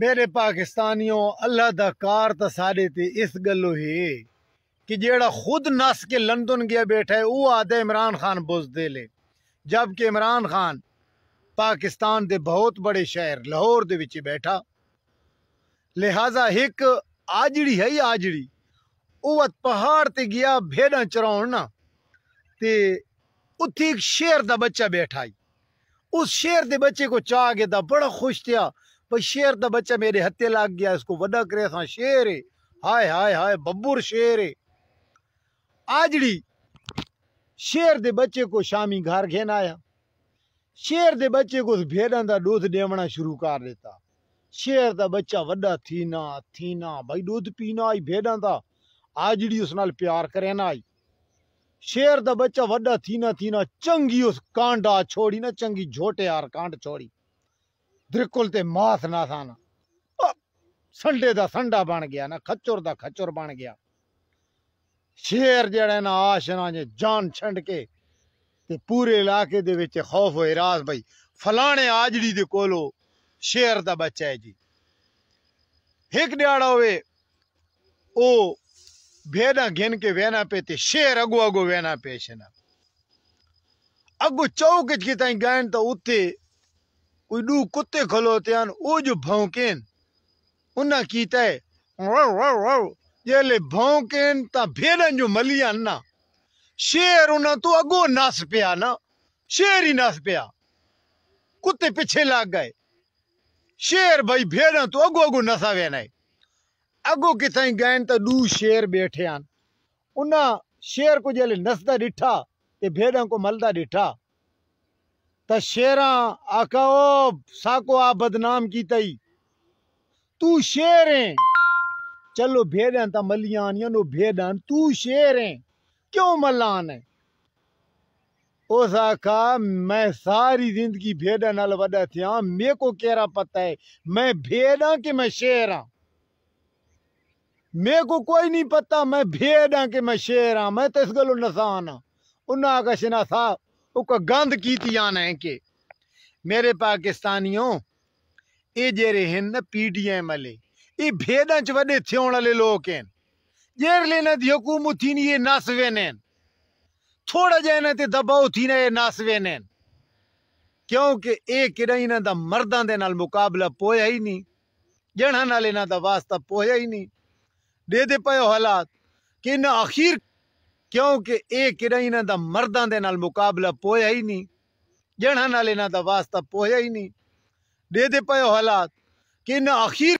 میرے پاکستانیوں اللہ دا کار تا سارے اس گلو ہی کہ جیڑا خود نس کے لندن گیا بیٹھا ہے وہ آدھے عمران خان لے جبکہ عمران خان پاکستان دے بہت بڑے شہر لاہور بیٹھا لہٰذا ایک آجڑی ہے آجڑی وہ پہاڑ تے گیا بھیڑا چراؤنا تے اتھی ایک شیر دا بچہ بیٹھا اس شیر دے بچے کو چاہ گیا دا بڑا خوش تیا بھائی شیر دا بچہ میرے ہتھے لگ گیا اس کو وڈا کرے ساں شیر ہے ہائے ہائے ہائے ببر شیر ہے آجڑی شیر دے بچے کو شامی گھر گھین آیا شیر دے بچے کو اس دا دودھ دیمنا شروع کر شیر دا بچہ وڈا تھینا تھینا بھائی دودھ پینا آئی دا آجڑی اس نال پیار آئی شیر دا بچہ وڈا تھینا تھینا چنگی اس کانڈا چھوڑی نا چنگی جھوٹے آر کانڈ چھوڑی درکل تے ماس نہ سانا سنڈے دا دا سنڈا بن بن گیا گیا نا نا کھچر کھچر شیر جڑے آشنا جے جان چھنڈ کے تے پورے علاقے دے خوف و بھائی فلانے آجڑی دے کولو شیر دا بچہ ہے جی ایک دیا ہوئے او بھیڑا گھن کے وینا پہ تے شیر اگو اگو وینا پیشنا اگو چو کی تائیں گائن تا اتے کوئی دو کتے کھلوتے ہیں او جو بھونکین انہا کیتا ہے یہ لے بھونکین تا بھیڑن جو ملیاں نا شیر انہا تو اگو ناس پیا نا شیر ہی ناس پیا کتے پچھے لگ گئے شیر بھائی بھیڑن تو اگو اگو ناسا گئے ہے اگو کتا ہی گئن تا دو شیر بیٹھے ہیں انہا شیر کو جلے نسدہ ڈٹھا تے بھیڑن کو ملدہ ڈٹھا تا شیراں آقا او ساکو آ بدنام کی تئی تو شیر ہیں چلو بھیڑیں تا ملیان یا نو بھیڑ تو شیر ہیں کیوں ملان ہے او ساکا میں ساری زندگی بھیڑ نال وڈا تھی ہاں میں کو کیرا پتا ہے میں بھیڑ ہاں؟ کہ میں شیر ہاں میں کو کوئی نہیں پتا میں بھیڑ کہ میں شیر ہاں میں تسگلو نسانا انہاں آقا شنا صاحب اوکا گند کیتی جانا ہے کہ میرے پاکستانیوں اے جیرے ہیں نا پی ڈی ایم والے اے بھیداں چوڑے وڈے تھیون والے لوگ ہیں جیر لینا دی حکومت تھی یہ ناسوے نین تھوڑا جہنا تے دباؤ تھی نا یہ ناسوے نین کیونکہ اے کڑا انہاں دا مردان دے نال مقابلہ پویا ہی نہیں جنہاں نال انہاں دا واسطہ پویا ہی نہیں دے دے پئے حالات کہ انہاں آخیر کیونکہ اے کڑا انہاں دا مرداں دے نال مقابلہ پویا ہی نہیں جنہاں نال انہاں دا واسطہ پویا ہی نہیں دے دے پئے حالات کہ انہاں اخیر